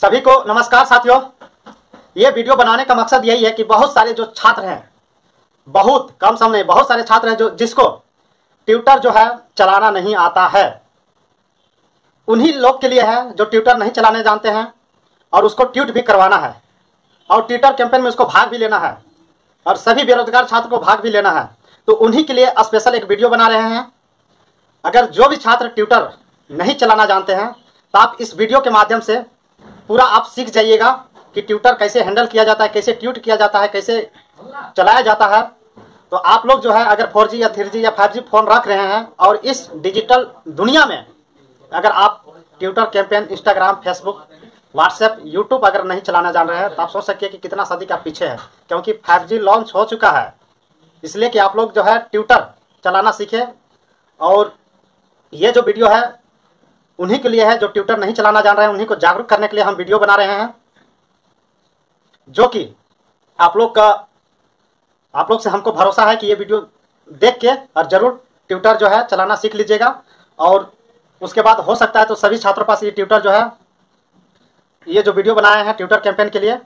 सभी को नमस्कार साथियों ये वीडियो बनाने का मकसद यही है कि बहुत सारे जो छात्र हैं बहुत कम समय नहीं बहुत सारे छात्र हैं जो जिसको ट्यूटर जो है चलाना नहीं आता है उन्हीं लोग के लिए है जो ट्यूटर नहीं चलाने जानते हैं और उसको ट्यूट भी करवाना है और ट्यूटर कैंपेन में उसको भाग भी लेना है और सभी बेरोजगार छात्र को भाग भी लेना है तो उन्हीं के लिए स्पेशल एक वीडियो बना रहे हैं अगर जो भी छात्र ट्यूटर नहीं चलाना जानते हैं तो आप इस वीडियो के माध्यम से पूरा आप सीख जाइएगा कि ट्यूटर कैसे हैंडल किया जाता है कैसे ट्यूट किया जाता है कैसे चलाया जाता है तो आप लोग जो है अगर फोर जी या थ्री जी या फाइव जी फोन रख रहे हैं और इस डिजिटल दुनिया में अगर आप Twitter campaign Instagram Facebook WhatsApp YouTube अगर नहीं चलाना जान रहे हैं तो आप सोच सकिए कि कितना सदी का पीछे है क्योंकि फाइव जी लॉन्च हो चुका है इसलिए कि आप लोग जो है ट्विटर चलाना सीखें और ये जो वीडियो है उन्हीं के लिए है जो ट्विटर नहीं चलाना जान रहे हैं उन्हीं को जागरूक करने के लिए हम वीडियो बना रहे हैं जो कि आप लोग का आप लोग से हमको भरोसा है कि ये वीडियो देख के और ज़रूर ट्विटर जो है चलाना सीख लीजिएगा और उसके बाद हो सकता है तो सभी छात्रों पास ये ट्विटर जो है ये जो वीडियो बनाए हैं ट्विटर कैंपेन के लिए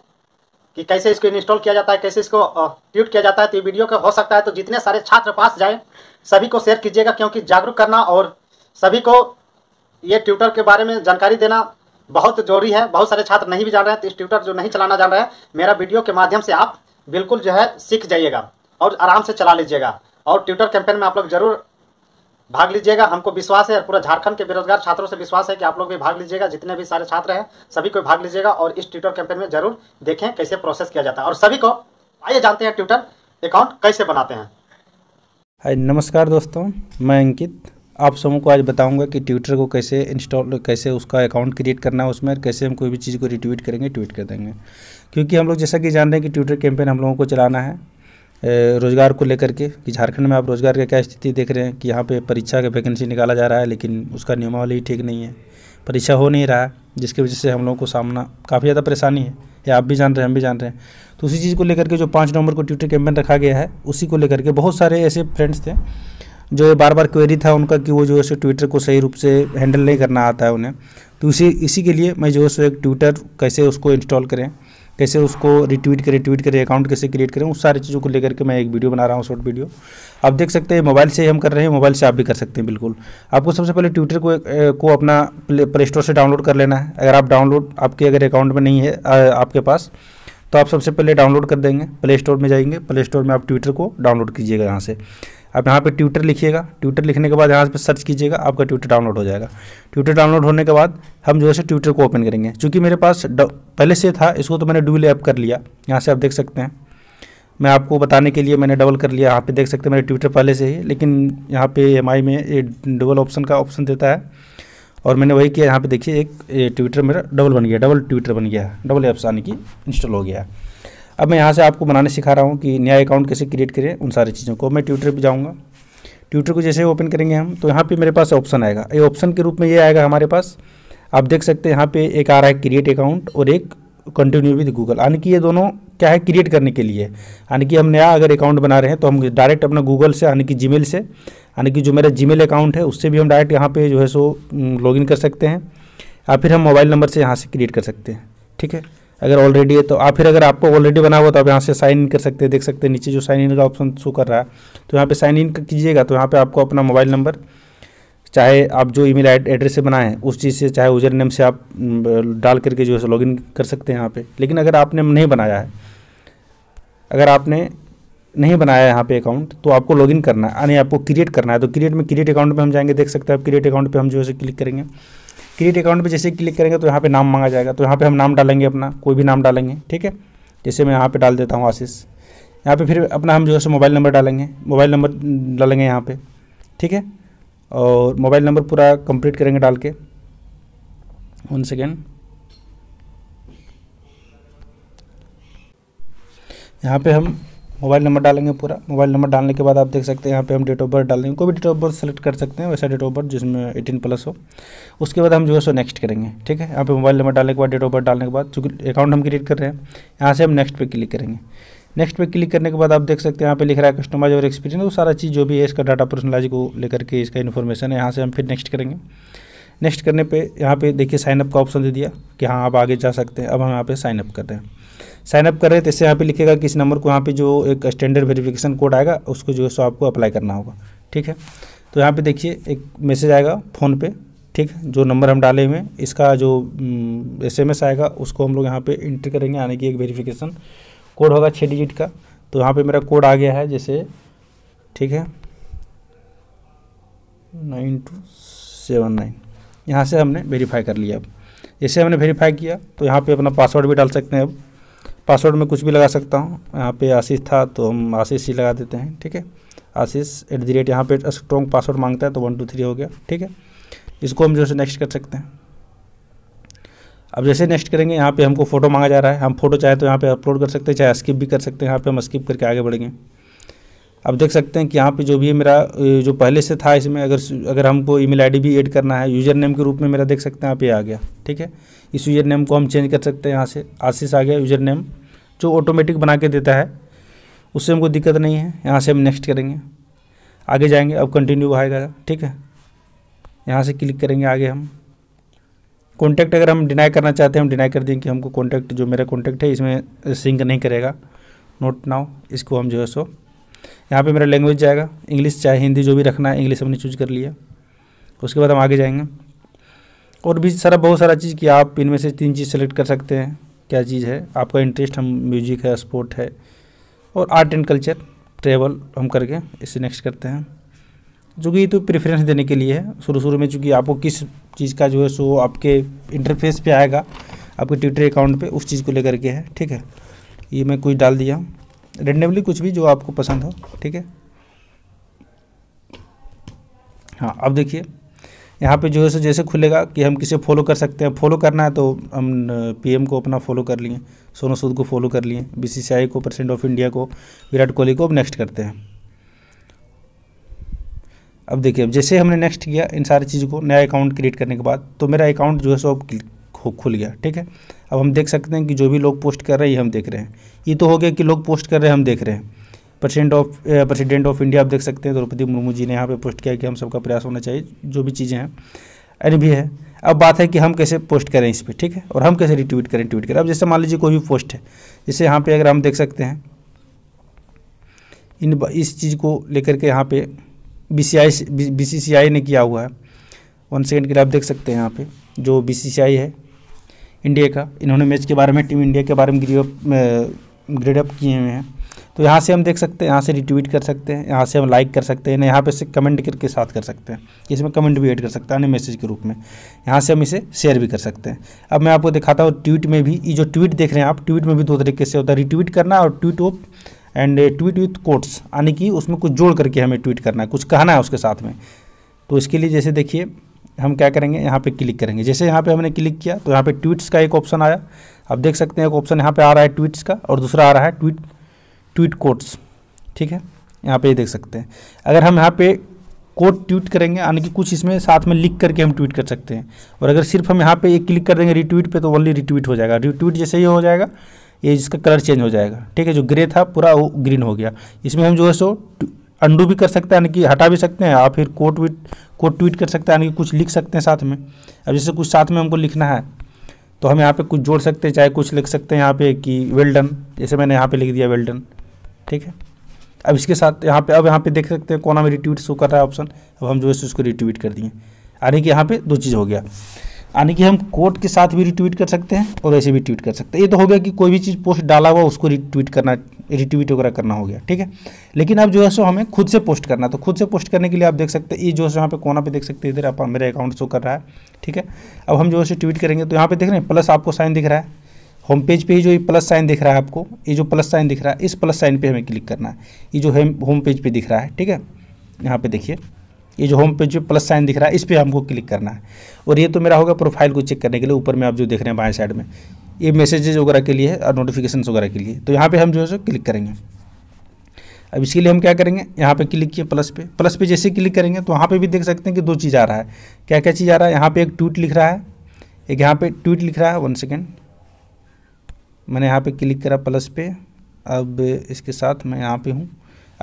कि कैसे इसको इंस्टॉल किया जाता है कैसे इसको ट्वीट किया जाता है तो ये वीडियो का हो सकता है तो जितने सारे छात्र पास जाए सभी को शेयर कीजिएगा क्योंकि जागरूक करना और सभी को ये ट्यूटर के बारे में जानकारी देना बहुत जरूरी है बहुत सारे छात्र नहीं भी जान रहे हैं तो इस ट्यूटर जो नहीं चलाना जान रहे हैं मेरा वीडियो के माध्यम से आप बिल्कुल जो है सीख जाइएगा और आराम से चला लीजिएगा और ट्यूटर कैंपेन में आप लोग जरूर भाग लीजिएगा हमको विश्वास है और पूरा झारखंड के बेरोजगार छात्रों से विश्वास है कि आप लोग भी भाग लीजिएगा जितने भी सारे छात्र हैं सभी को भाग लीजिएगा और इस ट्यूटर कैंपेन में जरूर देखें कैसे प्रोसेस किया जाता है और सभी को आइए जानते हैं ट्यूटर अकाउंट कैसे बनाते हैं नमस्कार दोस्तों मैं अंकित आप सबों को आज बताऊंगा कि ट्विटर को कैसे इंस्टॉल कैसे उसका अकाउंट क्रिएट करना है उसमें और कैसे हम कोई भी चीज़ को रिट्वीट करेंगे ट्वीट कर देंगे क्योंकि हम लोग जैसा कि जान रहे हैं कि ट्विटर कैंपेन हम लोगों को चलाना है रोज़गार को लेकर के कि झारखंड में आप रोज़गार का क्या स्थिति देख रहे हैं कि यहाँ पर परीक्षा का वैकेंसी निकाला जा रहा है लेकिन उसका नियमावली ठीक नहीं है परीक्षा हो नहीं रहा है जिसकी वजह से हम लोगों को सामना काफ़ी ज़्यादा परेशानी है या आप भी जान रहे हैं हम भी जान रहे हैं तो उसी चीज़ को लेकर के जो पाँच नवंबर को ट्विटर कैंपेन रखा गया है उसी को लेकर के बहुत सारे ऐसे फ्रेंड्स थे जो बार बार क्वेरी था उनका कि वो जो है ट्विटर को सही रूप से हैंडल नहीं करना आता है उन्हें तो इसी इसी के लिए मैं जो है एक ट्विटर कैसे उसको इंस्टॉल करें कैसे उसको रिट्वीट करें ट्वीट करें अकाउंट कैसे क्रिएट करें उस सारी चीज़ों को लेकर के मैं एक वीडियो बना रहा हूँ शॉर्ट वीडियो आप देख सकते हैं मोबाइल से हम कर रहे हैं मोबाइल से आप भी कर सकते हैं बिल्कुल आपको सबसे पहले ट्विटर को को अपना प्ले स्टोर से डाउनलोड कर लेना है अगर आप डाउनलोड आपके अगर अकाउंट में नहीं है आपके पास तो आप सबसे पहले डाउनलोड कर देंगे प्ले स्टोर में जाएंगे प्ले स्टोर में आप ट्विटर को डाउनलोड कीजिएगा यहाँ से आप यहाँ पे ट्विटर लिखिएगा ट्विटर लिखने के बाद यहाँ पे सर्च कीजिएगा आपका ट्विटर डाउनलोड हो जाएगा ट्विटर डाउनलोड होने के बाद हम जो है ट्विटर को ओपन करेंगे चूँकि मेरे पास पहले से था इसको तो मैंने डुअल ऐप कर लिया यहाँ से आप देख सकते हैं मैं आपको बताने के लिए मैंने डबल कर लिया यहाँ पे देख सकते हैं मेरे ट्विटर पहले से ही लेकिन यहाँ पे एम में ये डबल ऑप्शन का ऑप्शन देता है और मैंने वही किया यहाँ पे देखिए एक ट्विटर मेरा डबल बन गया डबल ट्विटर बन गया डबल ऐप्स आने की इंस्टॉल हो गया है अब मैं यहाँ से आपको बनाने सिखा रहा हूँ कि नया अकाउंट कैसे क्रिएट करें उन सारी चीज़ों को मैं ट्विटर पर जाऊँगा ट्विटर को जैसे ओपन करेंगे हम तो यहाँ पर मेरे पास ऑप्शन आएगा ये ऑप्शन के रूप में ये आएगा हमारे पास आप देख सकते हैं यहाँ पे एक आ रहा है क्रिएट अकाउंट और एक कंटिन्यू विद गूगल यानी कि ये दोनों क्या है क्रिएट करने के लिए यानी कि हम नया अगर अकाउंट बना रहे हैं तो हम डायरेक्ट अपना गूगल से यानी कि जीमेल से यानी कि जो मेरा जीमेल अकाउंट है उससे भी हम डायरेक्ट यहाँ पे जो है सो लॉगिन कर सकते हैं या फिर हम मोबाइल नंबर से यहाँ से क्रिएट कर सकते हैं ठीक है अगर ऑलरेडी है तो आप फिर अगर आपको ऑलरेडी बना हुआ तो आप यहाँ से साइन इन कर सकते हैं देख सकते हैं नीचे जो साइन इन का ऑप्शन शो कर रहा है तो यहाँ पे साइन इन कीजिएगा तो यहाँ पे आपको अपना मोबाइल नंबर चाहे आप जो ईमेल एड्रेस से बनाएं उस चीज़ से चाहे यूजर नेम से आप डाल करके जो है लॉगिन कर सकते हैं यहाँ पे लेकिन अगर आपने नहीं बनाया है अगर आपने नहीं बनाया है यहाँ पे अकाउंट तो आपको लॉगिन करना है यानी आपको क्रिएट करना है तो क्रिएट में क्रिएट अकाउंट पर हम जाएंगे देख सकते हैं आप क्रिएट अकाउंट पर हम जो है क्लिक करेंगे क्रिएट अकाउंट पे जैसे क्लिक करेंगे तो यहाँ पे नाम मांगा जाएगा तो यहाँ पे हम नाम डालेंगे अपना कोई भी नाम डालेंगे ठीक है जैसे मैं यहाँ पे डाल देता हूँ आशीष यहाँ पे फिर अपना हम जो है मोबाइल नंबर डालेंगे मोबाइल नंबर डालेंगे यहाँ पे ठीक है और मोबाइल नंबर पूरा कंप्लीट करेंगे डाल के वन सेकेंड यहाँ पे हम मोबाइल नंबर डालेंगे पूरा मोबाइल नंबर डालने के बाद आप देख सकते हैं यहाँ पे हम डेट ऑफ बर्थ डाल देंगे कोई भी डेट ऑफ बर्थ सेलेक्ट कर सकते हैं वैसा डेट ऑफ बर्थ जिसमें एटीन प्लस हो उसके बाद हम जो है सो नेक्स्ट करेंगे ठीक है यहाँ पे मोबाइल नंबर डालने के बाद डेट ऑफ बर्थ डालने के बाद चूँकि अकाउंट हम क्रिएट कर रहे हैं यहाँ से हम नेक्स्ट पर क्लिक करेंगे नेक्स्ट पर क्लिक करने के बाद आप देख सकते हैं यहाँ पे लिख रहा है कस्टमाइज और एक्सपीरियंस वो सारा चीज़ जो भी है इसका डाटा पर्सनलाइज को लेकर के इसका इन्फॉर्मेशन है यहाँ से हम फिर नेक्स्ट करेंगे नेक्स्ट करने पर यहाँ पे देखिए साइनअप का ऑप्शन दे दिया कि हाँ आप आगे जा सकते हैं अब हम यहाँ पर साइनअप कर रहे हैं साइनअप कर रहे हैं तो इससे यहाँ पे लिखेगा कि इस नंबर को यहाँ पे जो एक स्टैंडर्ड वेरिफिकेशन कोड आएगा उसको जो है सो आपको अप्लाई करना होगा ठीक है तो यहाँ पे देखिए एक मैसेज आएगा फ़ोन पे ठीक जो नंबर हम डाले हुए इसका जो एस हम्म, आएगा उसको हम लोग यहाँ पे इंटर करेंगे यानी कि एक वेरिफिकेशन कोड होगा छः डिजिट का तो यहाँ पे मेरा कोड आ गया है जैसे ठीक है नाइन टू सेवन नाइन यहाँ से हमने वेरीफाई कर लिया अब जैसे हमने वेरीफाई किया तो यहाँ पे अपना पासवर्ड भी डाल सकते हैं अब पासवर्ड में कुछ भी लगा सकता हूँ यहाँ पे आशीष था तो हम आशीष ही लगा देते हैं ठीक है आशीष एट दी रेट यहाँ पर स्ट्रॉन्ग पासवर्ड मांगता है तो वन टू थ्री हो गया ठीक है इसको हम जो है नेक्स्ट कर सकते हैं अब जैसे नेक्स्ट करेंगे यहाँ पे हमको फोटो मांगा जा रहा है हम फोटो चाहे तो यहाँ पे अपलोड कर सकते हैं चाहे स्किप भी कर सकते हैं यहाँ पे हम स्किप करके आगे बढ़ेंगे अब देख सकते हैं कि यहाँ पे जो भी मेरा जो पहले से था इसमें अगर अगर हमको ईमेल आईडी भी ऐड करना है यूज़र नेम के रूप में मेरा देख सकते हैं यहाँ ये आ गया ठीक है इस यूज़र नेम को हम चेंज कर सकते हैं यहाँ से आशीष आ गया यूज़र नेम जो ऑटोमेटिक बना के देता है उससे हमको दिक्कत नहीं है यहाँ से हम नेक्स्ट करेंगे आगे जाएंगे अब कंटिन्यू आएगा ठीक है यहाँ से क्लिक करेंगे आगे हम कॉन्टैक्ट अगर हम डिनाई करना चाहते हैं हम डिनाई कर दें कि हमको कॉन्टैक्ट जो मेरा कॉन्टैक्ट है इसमें सिंक नहीं करेगा नोट नाउ इसको हम जो है सो यहाँ पे मेरा लैंग्वेज जाएगा इंग्लिश चाहे हिंदी जो भी रखना है इंग्लिश हमने चूज कर लिया उसके बाद हम आगे जाएंगे और भी सारा बहुत सारा चीज़ कि आप इनमें से तीन चीज़ सेलेक्ट कर सकते हैं क्या चीज़ है आपका इंटरेस्ट हम म्यूजिक है स्पोर्ट है और आर्ट एंड कल्चर ट्रेवल हम करके इसे नेक्स्ट करते हैं जो कि ये तो प्रेफरेंस देने के लिए है शुरू शुरू में चूँकि आपको किस चीज़ का जो है सो आपके इंटरफेस पे आएगा आपके ट्विटर अकाउंट पे उस चीज़ को लेकर के है ठीक है ये मैं कुछ डाल दिया रेंडमली कुछ भी जो आपको पसंद हो ठीक है हाँ अब देखिए यहाँ पे जो है सो जैसे खुलेगा कि हम किसे फॉलो कर सकते हैं फॉलो करना है तो हम पीएम को अपना फॉलो कर लिए सोनू सूद को फॉलो कर लिए बीसीसीआई को प्रेसिडेंट ऑफ इंडिया को विराट कोहली को अब नेक्स्ट करते हैं अब देखिए अब जैसे हमने नेक्स्ट किया इन सारी चीज़ों को नया अकाउंट क्रिएट करने के बाद तो मेरा अकाउंट जो है सो अब खुल गया ठीक है अब हम देख सकते हैं कि जो भी लोग पोस्ट कर रहे हैं ये हम देख रहे हैं ये तो हो गया कि लोग पोस्ट कर रहे हैं हम देख रहे हैं president of president of India आप देख सकते हैं द्रौपदी मुर्मू जी ने यहाँ पे पोस्ट किया कि हम सबका प्रयास होना चाहिए जो भी चीज़ें हैं अरे भी है अब बात है कि हम कैसे पोस्ट करें इस पर ठीक है और हम कैसे रिट्वीट करें ट्वीट करें अब जैसे मान लीजिए कोई भी पोस्ट है जैसे यहाँ पर अगर हम देख सकते हैं इन इस चीज़ को लेकर के यहाँ पे बी सी ने किया हुआ है वन सेकेंड के लिए आप देख सकते हैं यहाँ पे जो बी है इंडिया का इन्होंने मैच के बारे में टीम इंडिया के बारे में ग्रेडअप ग्रेडअप किए हुए हैं तो यहाँ से हम देख सकते हैं यहाँ से रिट्वीट कर सकते हैं यहाँ से हम लाइक कर सकते हैं यहाँ पे से कमेंट करके साथ कर सकते हैं इसमें कमेंट भी ऐड कर सकते हैं मैसेज के रूप में यहाँ से हम इसे शेयर भी कर सकते हैं अब मैं आपको दिखाता हूँ ट्वीट में भी ये जो ट्वीट देख रहे हैं आप ट्वीट में भी दो तरीके से होता है रिट्वीट करना और tweet of and tweet with quotes यानी कि उसमें कुछ जोड़ करके हमें ट्वीट करना है कुछ कहना है उसके साथ में तो इसके लिए जैसे देखिए हम क्या करेंगे यहाँ पे क्लिक करेंगे जैसे यहाँ पे हमने क्लिक किया तो यहाँ पे ट्वीट्स का एक ऑप्शन आया आप देख सकते हैं एक ऑप्शन यहाँ पे आ रहा है ट्वीट्स का और दूसरा आ रहा है ट्वीट ट्वीट कोड्स ठीक है यहाँ पे ये देख सकते हैं अगर हम यहाँ पे कोड ट्वीट करेंगे यानी कि कुछ इसमें साथ में लिख करके हम ट्वीट कर सकते हैं और अगर सिर्फ हम यहाँ पे एक क्लिक कर देंगे रिट्वीट पर तो ओनली रिट्वीट हो जाएगा रिट्वीट जैसे ही हो जाएगा ये इसका कलर चेंज हो जाएगा ठीक है जो ग्रे था पूरा वो ग्रीन हो गया इसमें हम जो है सो अंडू भी कर सकते हैं यानी कि हटा भी सकते हैं या फिर कोट वीट कोट ट्वीट कर सकते हैं यानी कि कुछ लिख सकते हैं साथ में अब जैसे कुछ साथ में हमको लिखना है तो हम यहाँ पे कुछ जोड़ सकते हैं चाहे कुछ लिख सकते हैं यहाँ पे कि वेल्डन जैसे मैंने यहाँ पे लिख दिया वेल्डन ठीक है अब इसके साथ यहाँ पे अब यहाँ पे देख सकते हैं कौन हमें रिट्वीट शो कर रहा है ऑप्शन अब हम जो है उसको रिट्वीट कर दिए यानी कि यहाँ पे दो चीज़ हो गया यानी कि हम कोट के साथ भी रिट्वीट कर सकते हैं और वैसे भी ट्वीट कर सकते हैं ये तो हो गया कि कोई भी चीज़ पोस्ट डाला हुआ उसको रिट्वीट करना रिट्वीट वगैरह करना हो गया ठीक है लेकिन अब जो है सो हमें खुद से पोस्ट करना तो खुद से पोस्ट करने के लिए आप देख सकते हैं ये जो है यहाँ पे कोना पे देख सकते हैं इधर आप मेरा अकाउंट शो कर रहा है ठीक है अब हम जो है ट्वीट करेंगे तो यहाँ पे देख रहे हैं प्लस आपको साइन दिख रहा है होम पेज पे ही जो ये प्लस साइन दिख रहा है आपको ये जो प्लस साइन दिख रहा है इस प्लस साइन पे हमें क्लिक करना है ये जो होम पेज पे दिख रहा है ठीक है यहाँ पे देखिए ये जो होम पेज पे प्लस साइन दिख रहा है इस पर हमको क्लिक करना है और ये तो मेरा होगा प्रोफाइल को चेक करने के लिए ऊपर में आप जो देख रहे हैं बाएँ साइड में ये मैसेजेज वगैरह के लिए है और नोटिफिकेशन वगैरह के लिए तो यहाँ पर हम जो है सो क्लिक करेंगे अब इसके लिए हम क्या करेंगे यहाँ पे क्लिक किए प्लस पे प्लस पे जैसे क्लिक करेंगे तो वहाँ पे भी देख सकते हैं कि दो चीज़ आ रहा है क्या क्या चीज़ आ रहा है यहाँ पे एक ट्वीट लिख रहा है एक यहाँ पे ट्वीट लिख रहा है वन सेकेंड मैंने यहाँ पे क्लिक करा प्लस पे अब इसके साथ मैं यहाँ पे हूँ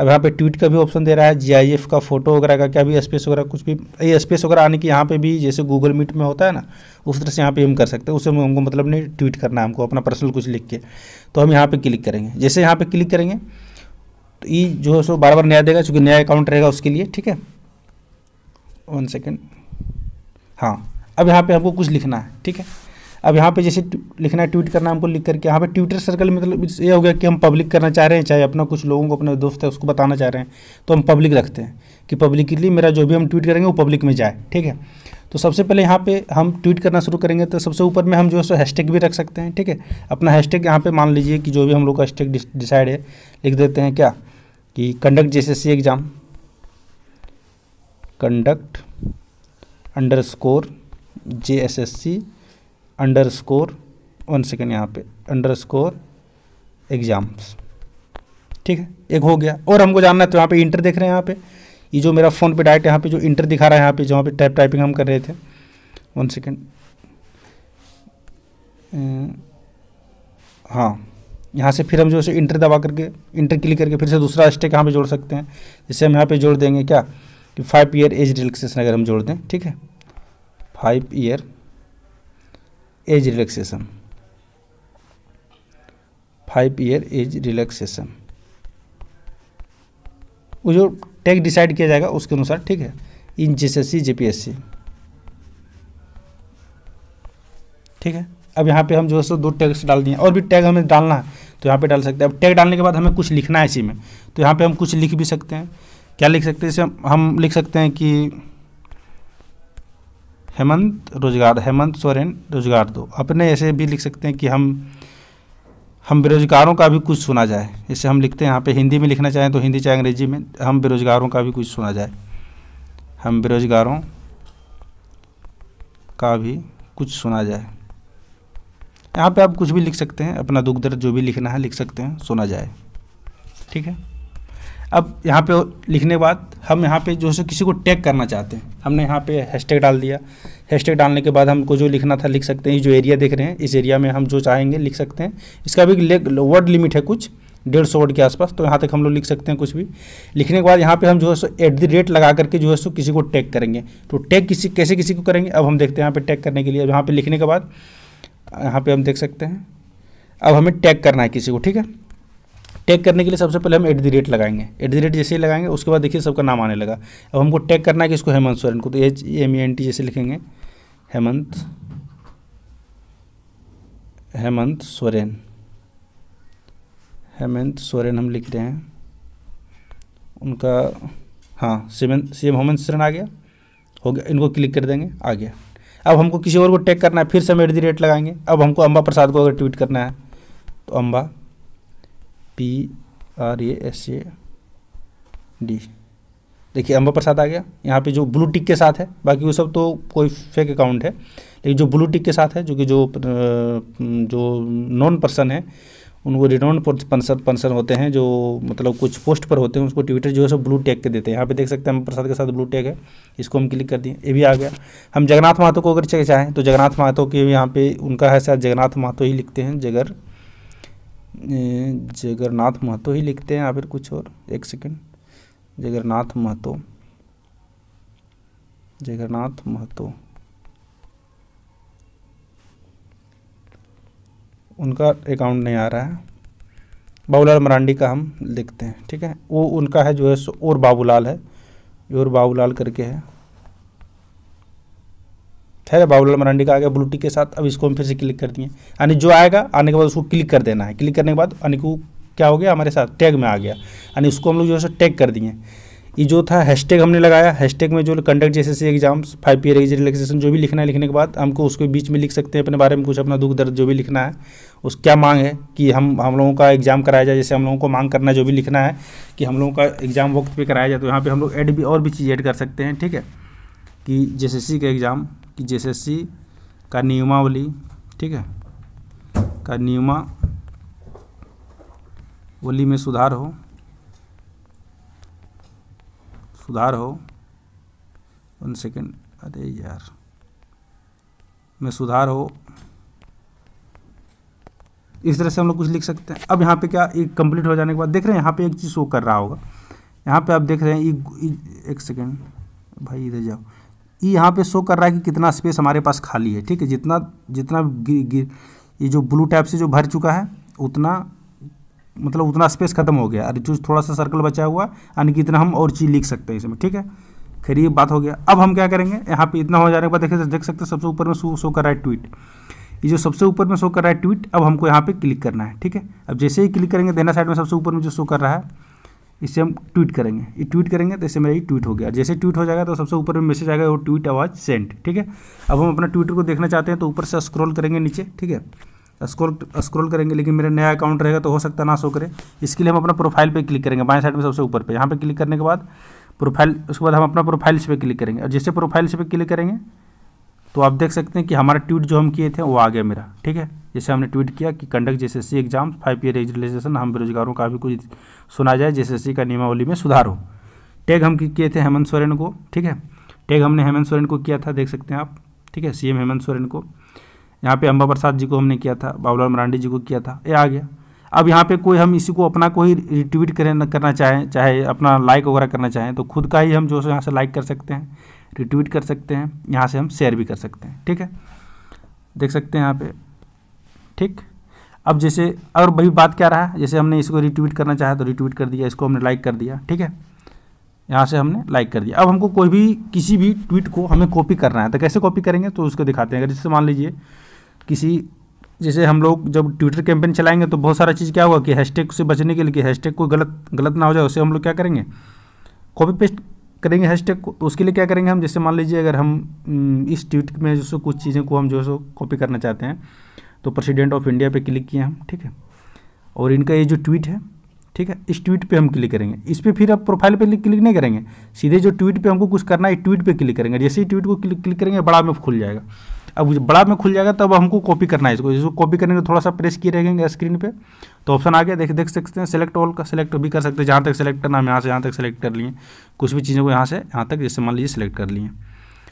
अब यहाँ पे ट्वीट का भी ऑप्शन दे रहा है जी का फोटो वगैरह का क्या भी स्पेस वगैरह कुछ भी ये स्पेस वगैरह आने की यहाँ पे भी जैसे गूगल मीट में होता है ना उस तरह से यहाँ पे हम कर सकते हैं उससे हमको मतलब नहीं ट्वीट करना है हमको अपना पर्सनल कुछ लिख के तो हम यहाँ पर क्लिक करेंगे जैसे यहाँ पर क्लिक करेंगे तो ये जो है सो बार बार नया देगा चूँकि नया अकाउंट रहेगा उसके लिए ठीक है वन सेकेंड हाँ अब यहाँ पर हमको कुछ लिखना है ठीक है अब यहाँ पे जैसे लिखना है ट्वीट करना हमको लिख करके यहाँ पे ट्विटर सर्कल मतलब ये हो गया कि हम पब्लिक करना चाह रहे हैं चाहे अपना कुछ लोगों को अपने दोस्त है उसको बताना चाह रहे हैं तो हम पब्लिक रखते हैं कि पब्लिकली मेरा जो भी हम ट्वीट करेंगे वो पब्लिक में जाए ठीक है तो सबसे पहले यहाँ पे हम ट्वीट करना शुरू करेंगे तो सबसे ऊपर में हम जो है सो हैशटैग भी रख सकते हैं ठीक है अपना हैशटैग यहाँ पे मान लीजिए कि जो भी हम लोग का हैशटैग डिसाइड है लिख देते हैं क्या कि conduct C exam conduct underscore J S S C underscore one second यहाँ पे अंडर स्कोर एग्ज़ाम्स ठीक है एक हो गया और हमको जानना है तो यहाँ पे इंटर देख रहे हैं यहाँ पे ये जो मेरा फ़ोन पे डायरेक्ट यहाँ पे जो इंटर दिखा रहा है यहाँ पे जहाँ पे टाइप टाइपिंग हम कर रहे थे वन सेकेंड अं, हाँ यहाँ से फिर हम जो है इंटर दबा करके इंटर क्लिक करके फिर से दूसरा स्टेक यहाँ पे जोड़ सकते हैं जिससे हम यहाँ पे जोड़ देंगे क्या कि फाइव ईयर एज रिलेक्सेशन अगर हम जोड़ दें ठीक है five year age relaxation five year age relaxation वो जो टैग डिसाइड किया जाएगा उसके अनुसार ठीक है इन सी जेपीएससी ठीक है अब यहाँ पे हम जो है सो दो टैग्स डाल दिए और भी टैग हमें डालना है तो यहाँ पे डाल सकते हैं अब टैग डालने के बाद हमें कुछ लिखना है इसी में तो यहाँ पे हम कुछ लिख भी सकते हैं क्या लिख सकते हैं जैसे हम लिख सकते हैं कि हेमंत रोजगार हेमंत सोरेन रोजगार दो अपने ऐसे भी लिख सकते हैं कि हम हम बेरोजगारों का भी कुछ सुना जाए जैसे हम लिखते हैं यहाँ पे हिंदी में लिखना चाहें तो हिंदी चाहे अंग्रेजी में हम बेरोजगारों का भी कुछ सुना जाए हम बेरोजगारों का भी कुछ सुना जाए यहाँ पे आप कुछ भी लिख सकते हैं अपना दुख दर्द जो भी लिखना है लिख सकते हैं सुना जाए ठीक है अब यहाँ पे लिखने के बाद हम यहाँ पे जो है किसी को टैग करना चाहते हैं हमने यहाँ पे हैशटैग डाल दिया हैशटैग डालने के बाद हमको जो लिखना था लिख सकते हैं जो एरिया देख रहे हैं इस एरिया में हम जो चाहेंगे लिख सकते हैं इसका भी वर्ड लिमिट है कुछ डेढ़ सौ वर्ड के आसपास तो यहाँ तक हम लोग लिख सकते हैं कुछ भी लिखने के बाद यहाँ पे हम जो है सो एट द रेट लगा करके जो है सो किसी को टैग करेंगे तो टैग किसी कैसे किसी को करेंगे अब हम देखते हैं यहाँ पे टैग करने के लिए अब यहाँ पे लिखने के बाद यहाँ पे हम देख सकते हैं अब हमें टैग करना है किसी को ठीक है टैग करने के लिए सबसे पहले हम एट दी रेट लगाएंगे एट दी रेट जैसे ही लगाएंगे उसके बाद देखिए सबका नाम आने लगा अब हमको टैग करना है कि इसको हेमंत सोरेन को तो H M E N T जैसे लिखेंगे हेमंत हेमंत सोरेन हेमंत सोरेन हम लिख रहे हैं उनका हाँ सी एम हेमंत सोरेन आ गया हो गया इनको क्लिक कर देंगे आ गया अब हमको किसी और को टैग करना है फिर से हम एट दी रेट लगाएंगे अब हमको अम्बा प्रसाद को अगर ट्वीट करना है तो Amba P R A S A D देखिए अम्बा प्रसाद आ गया यहाँ पे जो ब्लू टिक के साथ है बाकी वो सब तो कोई फेक अकाउंट है लेकिन जो ब्लू टिक के साथ है जो कि जो जो नॉन पर्सन है उनको रिनोन पर्सन पर्सन होते हैं जो मतलब कुछ पोस्ट पर होते हैं उसको ट्विटर जो है सो ब्लू टैग के देते हैं यहाँ पे देख सकते हैं हम प्रसाद के साथ ब्लू टैग है इसको हम क्लिक कर दिए ये भी आ गया हम जगन्नाथ महातो को अगर चाहें तो जगन्नाथ महातो के यहाँ पे उनका है शायद जगन्नाथ महातो ही लिखते हैं जगर जगरनाथ महतो ही लिखते हैं या फिर कुछ और एक सेकेंड जगरनाथ महतो जगरनाथ महतो उनका अकाउंट नहीं आ रहा है बाबूलाल मरांडी का हम लिखते हैं ठीक है वो उनका है जो है और बाबूलाल है और बाबूलाल करके है है बाबूलाल मरांडी का आ गया ब्लू टिक के साथ अब इसको हम फिर से क्लिक कर दिए यानी जो आएगा आने के बाद उसको क्लिक कर देना है क्लिक करने के बाद यानी कि क्या हो गया हमारे साथ टैग में आ गया यानी उसको हम लोग जो है टैग कर दिए ये जो था हैशटैग हमने लगाया हैशटैग में जो कंडक्ट जैसे exams five year age relaxation जो भी लिखना है लिखने के बाद हमको उसके बीच में लिख सकते हैं अपने बारे में कुछ अपना दुख दर्द जो भी लिखना है उस क्या मांग है कि हम हम लोगों का एग्ज़ाम कराया जाए जैसे हम लोगों को मांग करना है जो भी लिखना है कि हम लोगों का एग्ज़ाम वक्त पर कराया जाए तो यहाँ पर हम लोग एड भी और भी चीज़ ऐड कर सकते हैं ठीक है कि जे का एग्ज़ाम कि जे का नियमावली ठीक है का नियमावली में सुधार हो सुधार हो वन सेकेंड अरे यार में सुधार हो इस तरह से हम लोग कुछ लिख सकते हैं अब यहाँ पे क्या एक कंप्लीट हो जाने के बाद देख रहे हैं यहाँ पे एक चीज़ शो कर रहा होगा यहाँ पे आप देख रहे हैं एक सेकेंड भाई इधर जाओ ई यहाँ पे शो कर रहा है कि कितना स्पेस हमारे पास खाली है ठीक है जितना जितना ये जो ब्लू टैप से जो भर चुका है उतना मतलब उतना स्पेस खत्म हो गया और जो थोड़ा सा सर्कल बचा हुआ यानी कि इतना हम और चीज़ लिख सकते हैं इसमें ठीक है खैर ये बात हो गया अब हम क्या करेंगे यहाँ पे इतना हो जाने के बाद देखिए देख सकते हैं सबसे ऊपर में शो शो कर रहा है ट्वीट ये जो सबसे ऊपर में शो कर रहा है ट्वीट अब हमको यहाँ पे क्लिक करना है ठीक है अब जैसे ही क्लिक करेंगे देना साइड में सबसे ऊपर में जो शो कर रहा है इसे हम ट्वीट करेंगे ये ट्वीट करेंगे तो इसे मेरा ये ट्वीट हो गया जैसे ट्वीट हो जाएगा तो सबसे ऊपर में मैसेज आएगा वो ट्वीट आवाज सेंड ठीक है अब हम अपना ट्विटर को देखना चाहते हैं तो ऊपर से स्क्रॉल करेंगे नीचे ठीक है स्क्रॉल स्क्रॉल करेंगे लेकिन मेरा नया अकाउंट रहेगा तो हो सकता ना शो करें इसके लिए हम अपना प्रोफाइल पर क्लिक करेंगे बाएं साइड में सबसे ऊपर पर यहाँ पर क्लिक करने के बाद प्रोफाइल उसके बाद हम अपना प्रोफाइल्स पर क्लिक करेंगे और जैसे प्रोफाइल्स पर क्लिक करेंगे तो आप देख सकते हैं कि हमारा ट्वीट जो हम किए थे वो आ गया मेरा ठीक है जैसे हमने ट्वीट किया कि conduct JSSC exam five year एजुलेशन हम बेरोजगारों का भी कुछ सुना जाए जेएसएससी का नियमावली में सुधार हो टैग हम किए थे हेमंत सोरेन को ठीक है टैग हमने हेमंत सोरेन को किया था देख सकते हैं आप ठीक है सीएम हेमंत सोरेन को यहाँ पे अम्बा प्रसाद जी को हमने किया था बाबूलाल मरांडी जी को किया था ये आ गया अब यहाँ पे कोई हम इसी को अपना कोई रिट्वीट करें करना चाहें चाहे अपना लाइक वगैरह करना चाहें तो खुद का ही हम जो है यहाँ से लाइक कर सकते हैं रिट्वीट कर सकते हैं यहाँ से हम शेयर भी कर सकते हैं ठीक है देख सकते हैं यहाँ पे ठीक अब जैसे और वही बात क्या रहा जैसे हमने इसको रिट्वीट करना चाहा तो रिट्वीट कर दिया इसको हमने लाइक कर दिया ठीक है यहाँ से हमने लाइक कर दिया अब हमको कोई भी किसी भी ट्वीट को हमें कॉपी करना है तो कैसे कॉपी करेंगे तो उसको दिखाते हैं अगर जैसे मान लीजिए किसी जैसे हम लोग जब ट्विटर कैंपेन चलाएंगे तो बहुत सारा चीज़ क्या होगा कि हैशटैग से बचने के लिए कि हैशटैग कोई गलत गलत ना हो जाए उसे हम लोग क्या करेंगे कॉपी पेस्ट करेंगे हैशटैग को तो उसके लिए क्या करेंगे हम जैसे मान लीजिए अगर हम इस ट्वीट में जो सो कुछ चीज़ें को हम जो सो कॉपी करना चाहते हैं तो प्रेसिडेंट ऑफ इंडिया पे क्लिक किए हम ठीक है और इनका ये जो ट्वीट है ठीक है इस ट्वीट पे हम क्लिक करेंगे इस पर फिर आप प्रोफाइल पे क्लिक नहीं करेंगे सीधे जो ट्वीट पे हमको कुछ करना है ट्वीट पे क्लिक करेंगे जैसे ही ट्वीट को क्लिक क्लिक करेंगे बड़ा में खुल जाएगा अब बड़ा में खुल जाएगा तब हमको कॉपी करना है इसको इसको कॉपी करने के थोड़ा सा प्रेस किए रहेंगे स्क्रीन पे तो ऑप्शन आ गया देख देख सकते हैं सेलेक्ट ऑल का सेलेक्ट भी कर सकते हैं जहाँ तक सेलेक्ट करना हम यहाँ से यहाँ तक सेलेक्ट कर लिए कुछ भी चीज़ों को यहाँ से यहाँ तक जैसे मान लीजिए सेलेक्ट कर लिए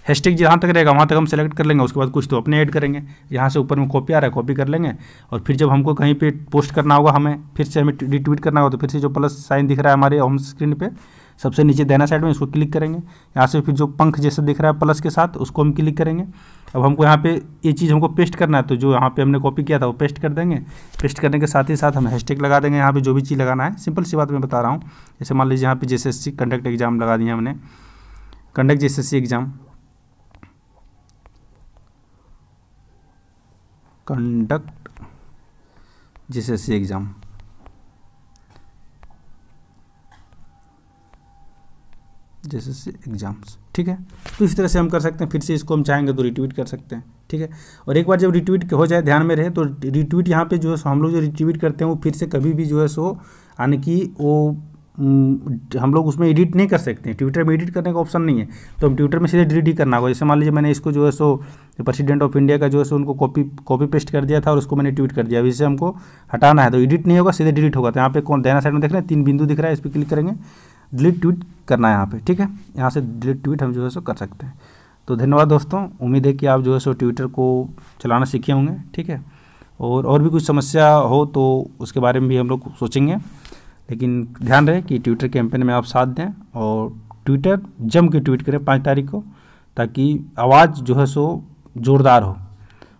हैशटैग जहाँ तक रहेगा वहाँ तक हम सेलेक्ट कर लेंगे उसके बाद कुछ तो अपने ऐड करेंगे यहाँ से ऊपर में कॉपी आ रहा है कॉपी कर लेंगे और फिर जब हमको कहीं पे पोस्ट करना होगा हमें फिर से हमें रिट्वीट करना होगा तो फिर से जो प्लस साइन दिख रहा है हमारे होम स्क्रीन पे सबसे नीचे देना साइड में इसको क्लिक करेंगे यहाँ से फिर जो पंख जैसे दिख रहा है प्लस के साथ उसको हम क्लिक करेंगे अब हमको यहाँ पे ये चीज़ हमको पेस्ट करना है तो जो यहाँ पे हमने कॉपी किया था वो पेस्ट कर देंगे पेस्ट करने के साथ ही साथ हम हैशटैग लगा देंगे यहाँ पे जो भी चीज़ लगाना है सिंपल सी बात मैं बता रहा हूँ जैसे मान लीजिए यहाँ पे जेएसएससी कंडक्ट एग्जाम लगा दिया हमने conduct C exam conduct C exam जैसे से एग्जाम्स ठीक है तो इस तरह से हम कर सकते हैं फिर से इसको हम चाहेंगे तो रिट्वीट कर सकते हैं ठीक है और एक बार जब रिट्वीट हो जाए ध्यान में रहे तो रिट्वीट यहाँ पे जो है सो हम लोग जो रिट्वीट करते हैं वो फिर से कभी भी जो है सो यानी कि वो हम लोग उसमें एडिट नहीं कर सकते हैं ट्विटर में एडिट करने का ऑप्शन नहीं है तो हम ट्विटर में सीधे डिलीट ही करना होगा जैसे मान लीजिए मैंने इसको जो है सो प्रेसिडेंट ऑफ इंडिया का जो है सो उनको कॉपी कॉपी पेस्ट कर दिया था और उसको मैंने ट्वीट कर दिया अभी इसे हमको हटाना है तो एडिट नहीं होगा सीधे डिलीट होगा तो यहाँ पे कौन देना साइड में देख रहे हैं तीन बिंदु दिख रहा है इस पर क्लिक करेंगे डिलीट ट्वीट करना है यहाँ पे ठीक है यहाँ से डिलीट ट्वीट हम जो है सो कर सकते हैं तो धन्यवाद दोस्तों उम्मीद है कि आप जो है सो ट्विटर को चलाना सीखे होंगे ठीक है और और भी कुछ समस्या हो तो उसके बारे में भी हम लोग सोचेंगे लेकिन ध्यान रहे कि ट्विटर कैंपेन में आप साथ दें और ट्विटर जम के ट्वीट करें पाँच तारीख को ताकि आवाज़ जो है सो जोरदार हो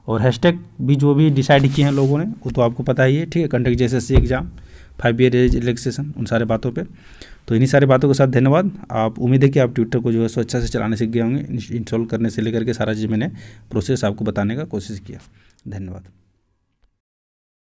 और हैशटैग भी जो भी डिसाइड किए हैं लोगों ने वो तो आपको पता ही है ठीक है कंटेक्ट जैसे exam five year age relaxation उन सारे बातों पर तो इन्हीं सारी बातों के साथ धन्यवाद आप उम्मीद है कि आप ट्विटर को जो है सो अच्छा से चलाने सीख गए होंगे इंस्टॉल करने से लेकर के सारा चीज़ मैंने प्रोसेस आपको बताने का कोशिश किया धन्यवाद